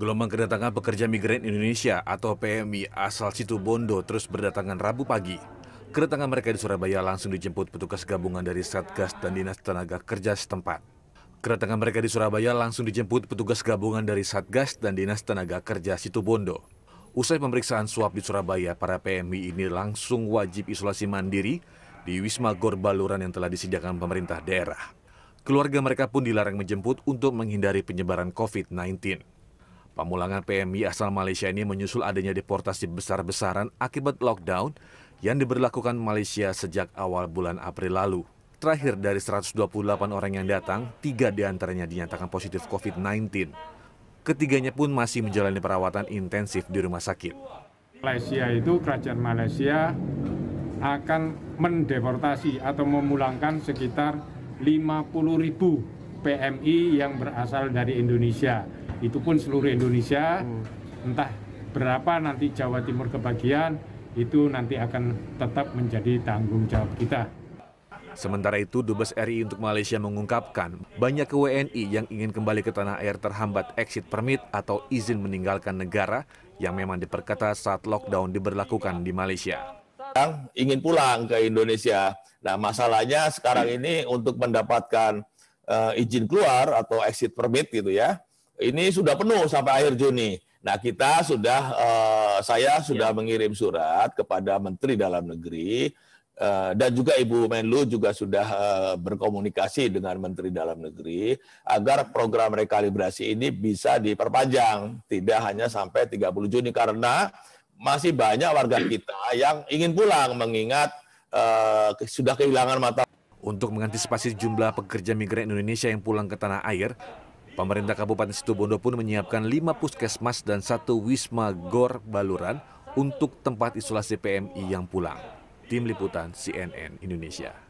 Gelombang kedatangan pekerja migran Indonesia atau PMI asal Situbondo terus berdatangan Rabu pagi. Kedatangan mereka di Surabaya langsung dijemput petugas gabungan dari Satgas dan Dinas Tenaga Kerja setempat. Kedatangan mereka di Surabaya langsung dijemput petugas gabungan dari Satgas dan Dinas Tenaga Kerja Situbondo. Usai pemeriksaan swab di Surabaya, para PMI ini langsung wajib isolasi mandiri di Wisma Gor Baluran yang telah disediakan pemerintah daerah. Keluarga mereka pun dilarang menjemput untuk menghindari penyebaran COVID-19. Pemulangan PMI asal Malaysia ini menyusul adanya deportasi besar-besaran akibat lockdown yang diberlakukan Malaysia sejak awal bulan April lalu. Terakhir dari 128 orang yang datang, tiga diantaranya dinyatakan positif COVID-19. Ketiganya pun masih menjalani perawatan intensif di rumah sakit. Malaysia itu kerajaan Malaysia akan mendeportasi atau memulangkan sekitar 50 ribu PMI yang berasal dari Indonesia itu pun seluruh Indonesia hmm. entah berapa nanti Jawa Timur kebagian itu nanti akan tetap menjadi tanggung jawab kita. Sementara itu, Dubes RI untuk Malaysia mengungkapkan banyak WNI yang ingin kembali ke tanah air terhambat exit permit atau izin meninggalkan negara yang memang diperkata saat lockdown diberlakukan di Malaysia. Yang ingin pulang ke Indonesia, nah masalahnya sekarang ini untuk mendapatkan uh, izin keluar atau exit permit gitu ya, ini sudah penuh sampai akhir Juni. Nah, kita sudah uh, saya sudah ya. mengirim surat kepada Menteri Dalam Negeri uh, dan juga Ibu Menlu juga sudah uh, berkomunikasi dengan Menteri Dalam Negeri agar program rekalibrasi ini bisa diperpanjang, tidak hanya sampai 30 Juni karena masih banyak warga kita yang ingin pulang mengingat uh, sudah kehilangan mata untuk mengantisipasi jumlah pekerja migran Indonesia yang pulang ke tanah air, Pemerintah Kabupaten Situbondo pun menyiapkan 5 puskesmas dan satu wisma gor baluran untuk tempat isolasi PMI yang pulang. Tim Liputan CNN Indonesia.